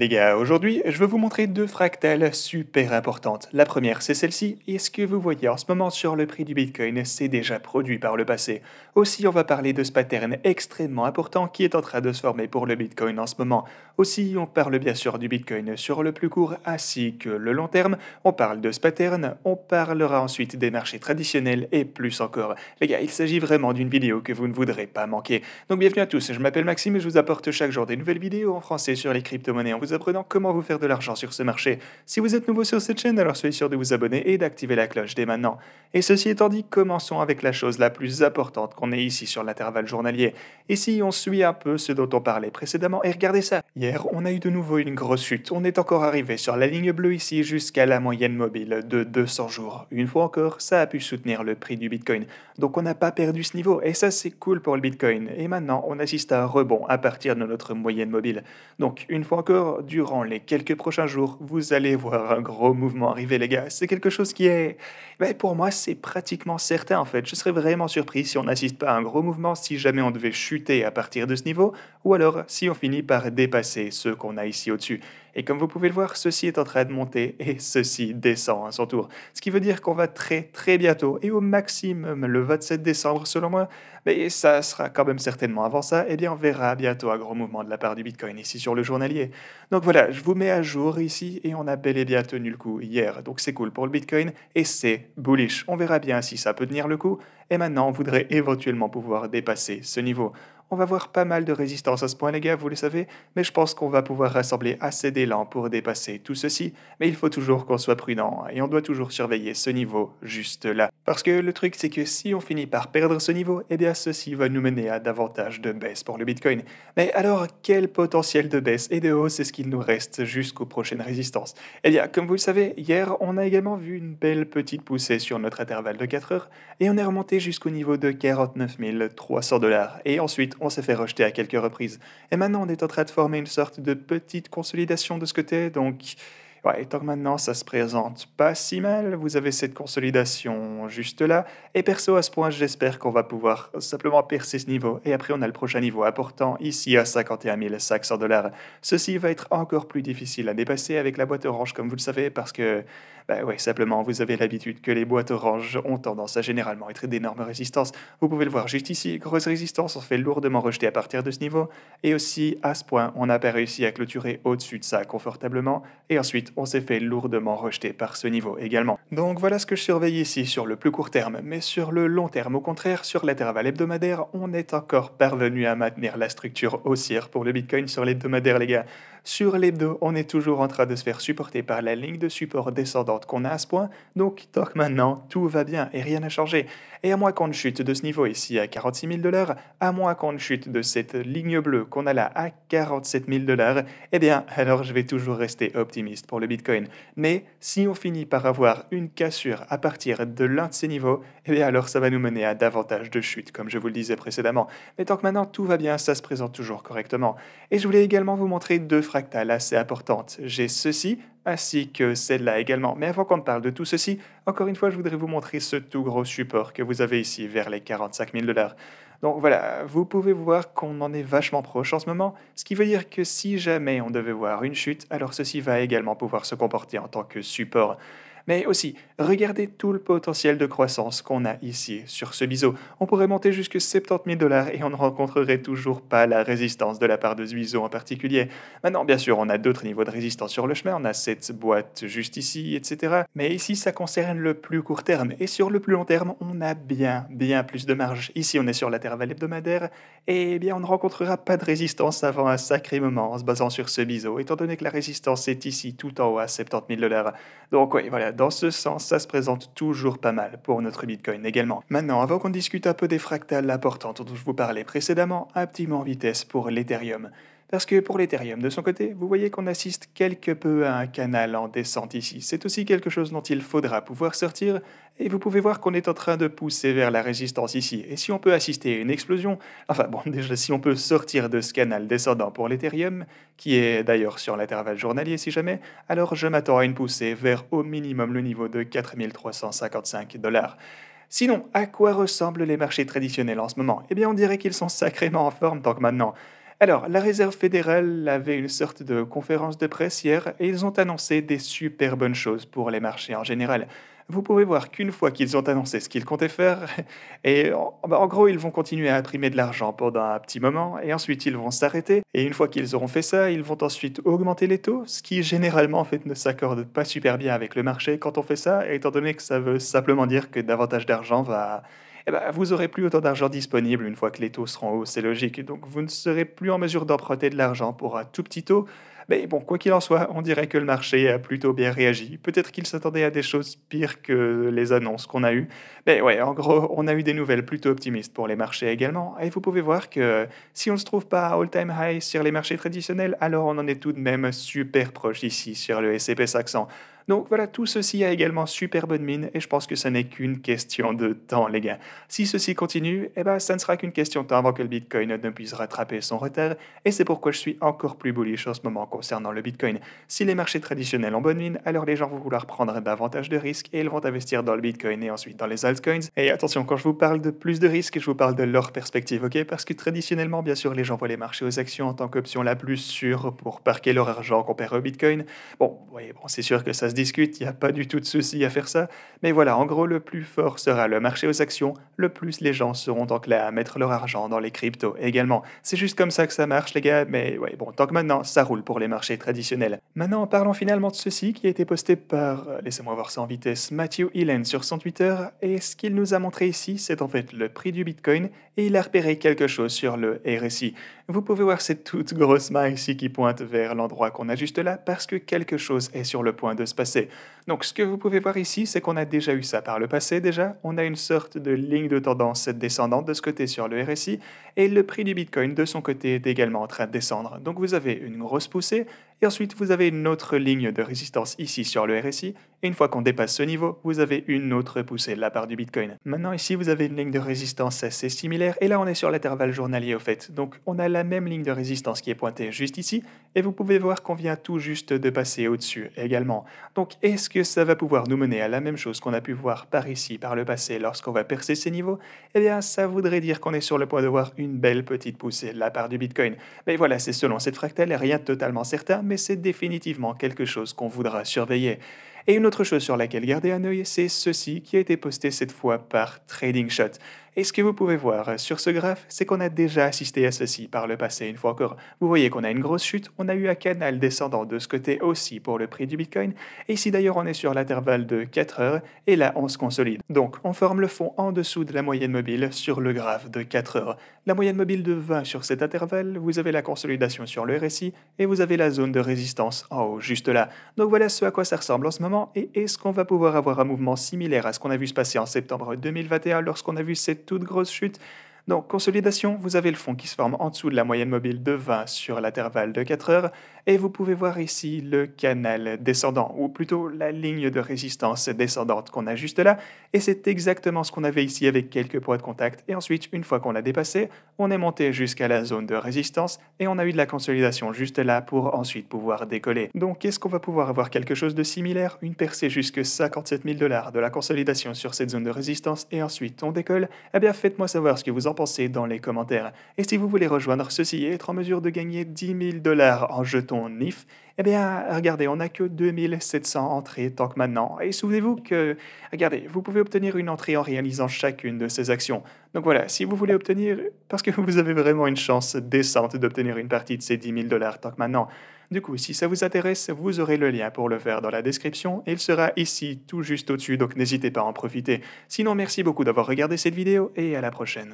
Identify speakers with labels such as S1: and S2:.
S1: Les gars, aujourd'hui, je veux vous montrer deux fractales super importantes. La première, c'est celle-ci, et ce que vous voyez en ce moment sur le prix du Bitcoin, c'est déjà produit par le passé. Aussi, on va parler de ce pattern extrêmement important qui est en train de se former pour le Bitcoin en ce moment. Aussi, on parle bien sûr du Bitcoin sur le plus court ainsi que le long terme, on parle de ce pattern, on parlera ensuite des marchés traditionnels et plus encore. Les gars, il s'agit vraiment d'une vidéo que vous ne voudrez pas manquer. Donc bienvenue à tous, je m'appelle Maxime et je vous apporte chaque jour des nouvelles vidéos en français sur les crypto-monnaies vous apprenant comment vous faire de l'argent sur ce marché. Si vous êtes nouveau sur cette chaîne, alors soyez sûr de vous abonner et d'activer la cloche dès maintenant. Et ceci étant dit, commençons avec la chose la plus importante qu'on ait ici sur l'intervalle journalier. Ici, on suit un peu ce dont on parlait précédemment et regardez ça. Hier, on a eu de nouveau une grosse chute. On est encore arrivé sur la ligne bleue ici jusqu'à la moyenne mobile de 200 jours. Une fois encore, ça a pu soutenir le prix du Bitcoin. Donc on n'a pas perdu ce niveau et ça c'est cool pour le Bitcoin. Et maintenant, on assiste à un rebond à partir de notre moyenne mobile. Donc une fois encore, durant les quelques prochains jours, vous allez voir un gros mouvement arriver, les gars. C'est quelque chose qui est... Ben, pour moi, c'est pratiquement certain, en fait. Je serais vraiment surpris si on n'assiste pas à un gros mouvement, si jamais on devait chuter à partir de ce niveau, ou alors si on finit par dépasser ce qu'on a ici au-dessus. Et comme vous pouvez le voir, ceci est en train de monter et ceci descend à son tour. Ce qui veut dire qu'on va très très bientôt et au maximum le 27 décembre selon moi, mais ça sera quand même certainement avant ça, et eh bien on verra bientôt un gros mouvement de la part du Bitcoin ici sur le journalier. Donc voilà, je vous mets à jour ici et on a bel et bien tenu le coup hier, donc c'est cool pour le Bitcoin et c'est bullish. On verra bien si ça peut tenir le coup et maintenant on voudrait éventuellement pouvoir dépasser ce niveau on va voir pas mal de résistance à ce point les gars, vous le savez, mais je pense qu'on va pouvoir rassembler assez d'élan pour dépasser tout ceci, mais il faut toujours qu'on soit prudent, et on doit toujours surveiller ce niveau juste là. Parce que le truc c'est que si on finit par perdre ce niveau, eh bien ceci va nous mener à davantage de baisse pour le Bitcoin. Mais alors quel potentiel de baisse et de hausse est-ce qu'il nous reste jusqu'aux prochaines résistances Eh bien comme vous le savez, hier on a également vu une belle petite poussée sur notre intervalle de 4 heures, et on est remonté jusqu'au niveau de 49 300 dollars, et ensuite on s'est fait rejeter à quelques reprises. Et maintenant, on est en train de former une sorte de petite consolidation de ce côté. Donc, ouais, tant que maintenant, ça se présente pas si mal. Vous avez cette consolidation juste là. Et perso, à ce point, j'espère qu'on va pouvoir simplement percer ce niveau. Et après, on a le prochain niveau important, ici à 51 500 dollars. Ceci va être encore plus difficile à dépasser avec la boîte orange, comme vous le savez, parce que ben bah oui, simplement, vous avez l'habitude que les boîtes oranges ont tendance à généralement être d'énormes résistances. Vous pouvez le voir juste ici, grosse résistance, on fait lourdement rejeter à partir de ce niveau. Et aussi, à ce point, on n'a pas réussi à clôturer au-dessus de ça confortablement. Et ensuite, on s'est fait lourdement rejeter par ce niveau également. Donc voilà ce que je surveille ici sur le plus court terme. Mais sur le long terme, au contraire, sur l'intervalle hebdomadaire, on est encore parvenu à maintenir la structure haussière pour le Bitcoin sur l'hebdomadaire, les gars. Sur les on est toujours en train de se faire supporter par la ligne de support descendante qu'on a à ce point, donc que maintenant, tout va bien et rien n'a changé. Et à moins qu'on chute de ce niveau ici à 46 000 dollars, à moins qu'on chute de cette ligne bleue qu'on a là à 47 000 dollars, eh bien alors je vais toujours rester optimiste pour le Bitcoin. Mais si on finit par avoir une cassure à partir de l'un de ces niveaux, eh bien alors ça va nous mener à davantage de chutes, comme je vous le disais précédemment. Mais tant que maintenant tout va bien, ça se présente toujours correctement. Et je voulais également vous montrer deux phrases assez importante. J'ai ceci, ainsi que celle-là également. Mais avant qu'on parle de tout ceci, encore une fois, je voudrais vous montrer ce tout gros support que vous avez ici, vers les 45 000 dollars. Donc voilà, vous pouvez voir qu'on en est vachement proche en ce moment, ce qui veut dire que si jamais on devait voir une chute, alors ceci va également pouvoir se comporter en tant que support mais aussi regardez tout le potentiel de croissance qu'on a ici sur ce biseau. On pourrait monter jusqu'à 70 000 dollars et on ne rencontrerait toujours pas la résistance de la part de ce biseau en particulier. Maintenant, bien sûr, on a d'autres niveaux de résistance sur le chemin, on a cette boîte juste ici, etc. Mais ici, ça concerne le plus court terme et sur le plus long terme, on a bien, bien plus de marge. Ici, on est sur l'intervalle hebdomadaire et eh bien on ne rencontrera pas de résistance avant un sacré moment en se basant sur ce biseau, étant donné que la résistance est ici tout en haut à 70 000 dollars. Donc oui, voilà, dans ce sens, ça se présente toujours pas mal pour notre Bitcoin également. Maintenant, avant qu'on discute un peu des fractales importantes dont je vous parlais précédemment, un petit mot en vitesse pour l'Ethereum. Parce que pour l'Ethereum, de son côté, vous voyez qu'on assiste quelque peu à un canal en descente ici. C'est aussi quelque chose dont il faudra pouvoir sortir, et vous pouvez voir qu'on est en train de pousser vers la résistance ici. Et si on peut assister à une explosion, enfin bon, déjà si on peut sortir de ce canal descendant pour l'Ethereum, qui est d'ailleurs sur l'intervalle journalier si jamais, alors je m'attends à une poussée vers au minimum le niveau de 4355 dollars. Sinon, à quoi ressemblent les marchés traditionnels en ce moment Eh bien, on dirait qu'ils sont sacrément en forme tant que maintenant. Alors, la Réserve fédérale avait une sorte de conférence de presse hier et ils ont annoncé des super bonnes choses pour les marchés en général. Vous pouvez voir qu'une fois qu'ils ont annoncé ce qu'ils comptaient faire, et bah, en, gros, ils vont continuer à imprimer de l'argent pendant un petit moment, et ensuite ils vont s'arrêter, et une fois qu'ils auront fait ça, ils vont ensuite augmenter les taux, ce qui généralement en fait ne s'accorde pas super bien avec le marché quand on fait ça, étant donné que ça veut simplement dire que davantage d'argent va eh ben, vous aurez plus autant d'argent disponible une fois que les taux seront hauts, c'est logique. Donc vous ne serez plus en mesure d'emprunter de l'argent pour un tout petit taux. Mais bon, quoi qu'il en soit, on dirait que le marché a plutôt bien réagi. Peut-être qu'il s'attendait à des choses pires que les annonces qu'on a eues. Mais ouais, en gros, on a eu des nouvelles plutôt optimistes pour les marchés également. Et vous pouvez voir que si on ne se trouve pas à all-time high sur les marchés traditionnels, alors on en est tout de même super proche ici sur le S&P 500. Donc voilà, tout ceci a également super bonne mine et je pense que ce n'est qu'une question de temps, les gars. Si ceci continue, eh ben, ça ne sera qu'une question de temps avant que le Bitcoin ne puisse rattraper son retard et c'est pourquoi je suis encore plus bullish en ce moment concernant le Bitcoin. Si les marchés traditionnels ont bonne mine, alors les gens vont vouloir prendre davantage de risques et ils vont investir dans le Bitcoin et ensuite dans les altcoins. Et attention, quand je vous parle de plus de risques, je vous parle de leur perspective, ok Parce que traditionnellement, bien sûr, les gens voient les marchés aux actions en tant qu'option la plus sûre pour parquer leur argent qu'on perd au Bitcoin. Bon, bon c'est sûr que ça se discute, il n'y a pas du tout de souci à faire ça. Mais voilà, en gros, le plus fort sera le marché aux actions, le plus les gens seront enclins à mettre leur argent dans les cryptos également. C'est juste comme ça que ça marche, les gars, mais ouais, bon, tant que maintenant, ça roule pour les marchés traditionnels. Maintenant, parlons finalement de ceci qui a été posté par, euh, laissez-moi voir ça en vitesse, Matthew Hillen sur son Twitter, et ce qu'il nous a montré ici, c'est en fait le prix du Bitcoin, et il a repéré quelque chose sur le RSI. Vous pouvez voir cette toute grosse main ici qui pointe vers l'endroit qu'on a juste là, parce que quelque chose est sur le point de se passer donc ce que vous pouvez voir ici, c'est qu'on a déjà eu ça par le passé déjà. On a une sorte de ligne de tendance descendante de ce côté sur le RSI, et le prix du Bitcoin de son côté est également en train de descendre. Donc vous avez une grosse poussée, et ensuite, vous avez une autre ligne de résistance ici sur le RSI. Et une fois qu'on dépasse ce niveau, vous avez une autre poussée de la part du Bitcoin. Maintenant, ici, vous avez une ligne de résistance assez similaire. Et là, on est sur l'intervalle journalier au fait. Donc, on a la même ligne de résistance qui est pointée juste ici. Et vous pouvez voir qu'on vient tout juste de passer au-dessus également. Donc, est-ce que ça va pouvoir nous mener à la même chose qu'on a pu voir par ici, par le passé, lorsqu'on va percer ces niveaux Eh bien, ça voudrait dire qu'on est sur le point de voir une belle petite poussée de la part du Bitcoin. Mais voilà, c'est selon cette fractale, rien de totalement certain mais c'est définitivement quelque chose qu'on voudra surveiller. Et une autre chose sur laquelle garder un œil, c'est ceci qui a été posté cette fois par Trading Shot. Et ce que vous pouvez voir sur ce graphe, c'est qu'on a déjà assisté à ceci par le passé une fois encore. Vous voyez qu'on a une grosse chute, on a eu un canal descendant de ce côté aussi pour le prix du Bitcoin, et ici d'ailleurs on est sur l'intervalle de 4 heures, et là on se consolide. Donc on forme le fond en dessous de la moyenne mobile sur le graphe de 4 heures. La moyenne mobile de 20 sur cet intervalle, vous avez la consolidation sur le RSI, et vous avez la zone de résistance en haut, juste là. Donc voilà ce à quoi ça ressemble en ce moment, et est-ce qu'on va pouvoir avoir un mouvement similaire à ce qu'on a vu se passer en septembre 2021 lorsqu'on a vu cette toute grosse chute. Donc, consolidation, vous avez le fond qui se forme en dessous de la moyenne mobile de 20 sur l'intervalle de 4 heures et vous pouvez voir ici le canal descendant, ou plutôt la ligne de résistance descendante qu'on a juste là, et c'est exactement ce qu'on avait ici avec quelques points de contact, et ensuite, une fois qu'on l'a dépassé, on est monté jusqu'à la zone de résistance, et on a eu de la consolidation juste là pour ensuite pouvoir décoller. Donc est-ce qu'on va pouvoir avoir quelque chose de similaire Une percée jusque 57 000 dollars de la consolidation sur cette zone de résistance, et ensuite on décolle Eh bien faites-moi savoir ce que vous en pensez dans les commentaires. Et si vous voulez rejoindre ceci et être en mesure de gagner 10 000 dollars en jetons NIF, eh bien, regardez, on n'a que 2700 entrées tant que maintenant. Et souvenez-vous que, regardez, vous pouvez obtenir une entrée en réalisant chacune de ces actions. Donc voilà, si vous voulez obtenir, parce que vous avez vraiment une chance décente d'obtenir une partie de ces 10 000 dollars tant que maintenant. Du coup, si ça vous intéresse, vous aurez le lien pour le faire dans la description. Il sera ici, tout juste au-dessus, donc n'hésitez pas à en profiter. Sinon, merci beaucoup d'avoir regardé cette vidéo et à la prochaine.